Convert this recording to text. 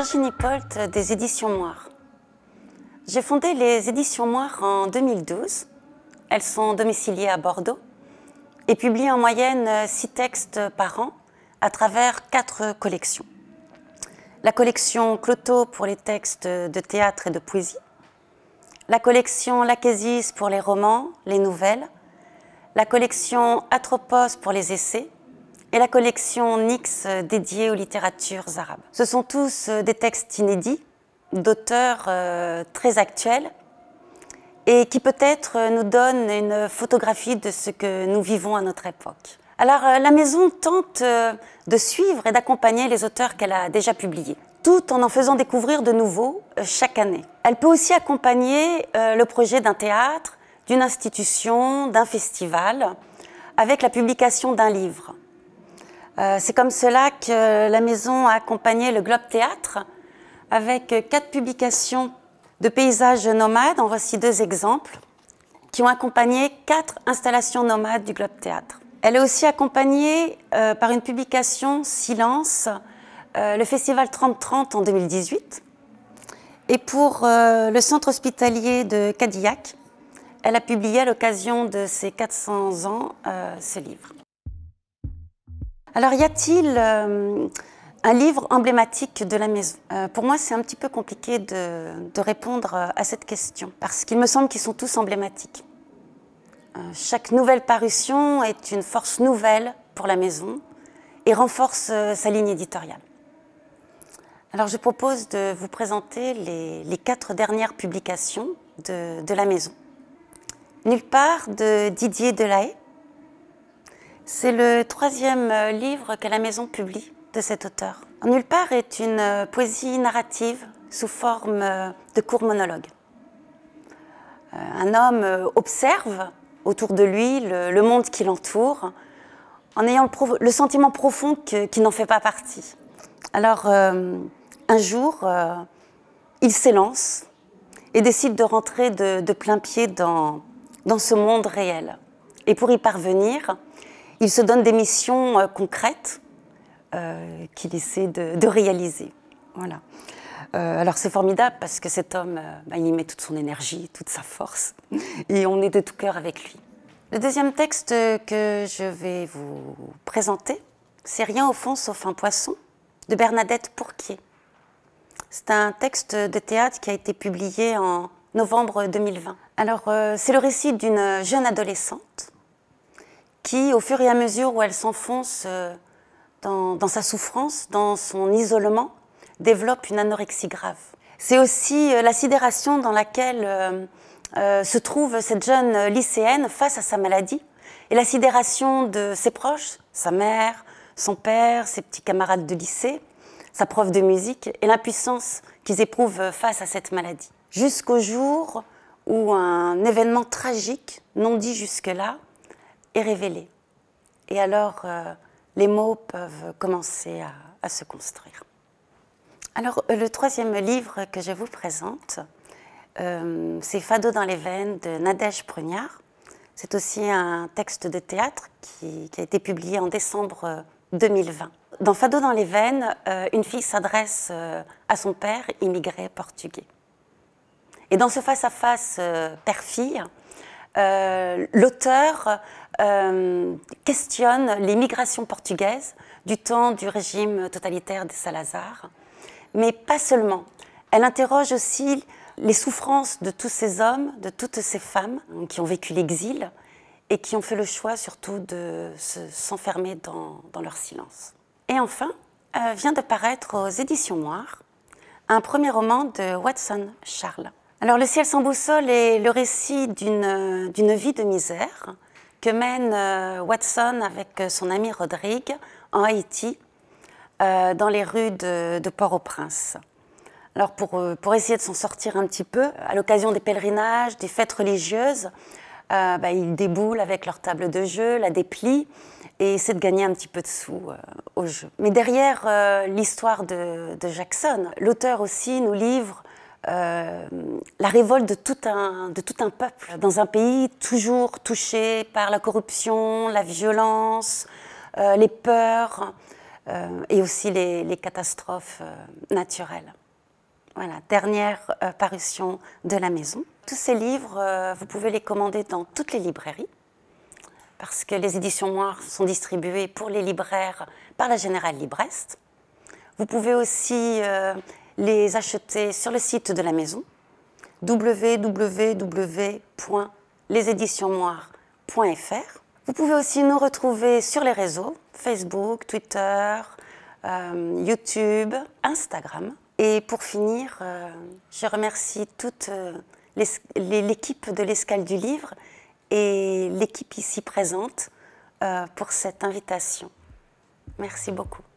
Virginie Polt des Éditions Moires. J'ai fondé les Éditions Moires en 2012. Elles sont domiciliées à Bordeaux et publient en moyenne euh, six textes par an à travers quatre collections. La collection Cloto pour les textes de théâtre et de poésie, la collection Lachesis pour les romans, les nouvelles, la collection Atropos pour les essais et la collection Nix euh, dédiée aux littératures arabes. Ce sont tous euh, des textes inédits, d'auteurs euh, très actuels, et qui peut-être nous donnent une photographie de ce que nous vivons à notre époque. Alors la maison tente de suivre et d'accompagner les auteurs qu'elle a déjà publiés, tout en en faisant découvrir de nouveaux chaque année. Elle peut aussi accompagner le projet d'un théâtre, d'une institution, d'un festival, avec la publication d'un livre. Euh, c'est comme cela que la maison a accompagné le Globe Théâtre avec quatre publications de paysages nomades. En voici deux exemples qui ont accompagné quatre installations nomades du Globe Théâtre. Elle est aussi accompagnée euh, par une publication Silence, euh, le Festival 3030 en 2018. Et pour le centre hospitalier de Cadillac, elle a publié à l'occasion de ses 400 ans ce livre. Alors, y a-t-il euh, un livre emblématique de la maison euh, Pour moi, c'est un petit peu compliqué de, répondre euh, à cette question, parce qu'il me semble qu'ils sont tous emblématiques. chaque nouvelle parution est une force nouvelle pour la maison et renforce sa ligne éditoriale. Alors, je propose de vous présenter les, quatre dernières publications de, de la maison. Nulle part de Didier Delahaye, c'est le troisième euh, livre que la maison publie de cet auteur. Nulle part est une euh, poésie narrative sous forme euh, de court monologue. Un homme observe autour de lui le, monde qui l'entoure en ayant le, sentiment profond qu'il n'en fait pas partie. Alors, un jour, il s'élance et décide de rentrer de, plein pied dans, ce monde réel. Et pour y parvenir, il se donne des missions euh, concrètes euh, qu'il essaie de, réaliser. Voilà. Euh, alors c'est formidable parce que cet homme, bah, il y met toute son énergie, toute sa force, et on est de tout cœur avec lui. Le deuxième texte que je vais vous présenter, c'est Rien au fond sauf un poisson, de Bernadette Pourquier. C'est un texte de théâtre qui a été publié en novembre 2020. Alors c'est le récit d'une jeune adolescente qui, au fur et à mesure où elle s'enfonce euh, dans, sa souffrance, dans son isolement, développe une anorexie grave. C'est aussi euh, la sidération dans laquelle euh, se trouve cette jeune lycéenne face à sa maladie et la sidération de ses proches, sa mère, son père, ses petits camarades de lycée, sa prof de musique et l'impuissance qu'ils éprouvent face à cette maladie. Jusqu'au jour où un événement tragique, non dit jusque-là, révélés révélé. Et alors, euh, les mots peuvent commencer à, se construire. Alors, euh, le troisième livre que je vous présente, euh, c'est Fado dans les veines de Nadège Pruniard. C'est aussi un texte de théâtre qui, a été publié en décembre 2020. Dans Fado dans les veines, une fille s'adresse à son père, immigré portugais. Et dans ce face-à-face père-fille, l'auteur euh, questionne l'immigration portugaise du temps du régime totalitaire de Salazar. Mais pas seulement. Elle interroge aussi les souffrances de tous ces hommes, de toutes ces femmes qui ont vécu l'exil et qui ont fait le choix surtout de s'enfermer dans, leur silence. Et enfin, euh, vient de paraître aux éditions Noires un premier roman de Watson Charles. Alors Le ciel sans boussole est le récit d'une euh, vie de misère que mène euh, Watson avec euh, son ami Rodrigue en Haïti, euh, dans les rues de, Port-au-Prince. Alors pour, essayer de s'en sortir un petit peu, à l'occasion des pèlerinages, des fêtes religieuses, bah, ils déboulent avec leur table de jeu, la déplient et essaient de gagner un petit peu de sous au jeu. Mais derrière l'histoire de Jackson, l'auteur aussi nous livre euh, la révolte de tout, un, peuple dans un pays toujours touché par la corruption, la violence, euh, les peurs euh, et aussi les, catastrophes naturelles. Voilà, dernière parution de la maison. Tous ces livres, vous pouvez les commander dans toutes les librairies parce que les éditions noires sont distribuées pour les libraires par la Générale Librest. Vous pouvez aussi les acheter sur le site de la maison www.leséditionsnoires.fr. Vous pouvez aussi nous retrouver sur les réseaux Facebook, Twitter, euh, YouTube, Instagram. Et pour finir, euh, je remercie toute euh, l'équipe de l'escale du livre et l'équipe ici présente pour cette invitation. Merci beaucoup.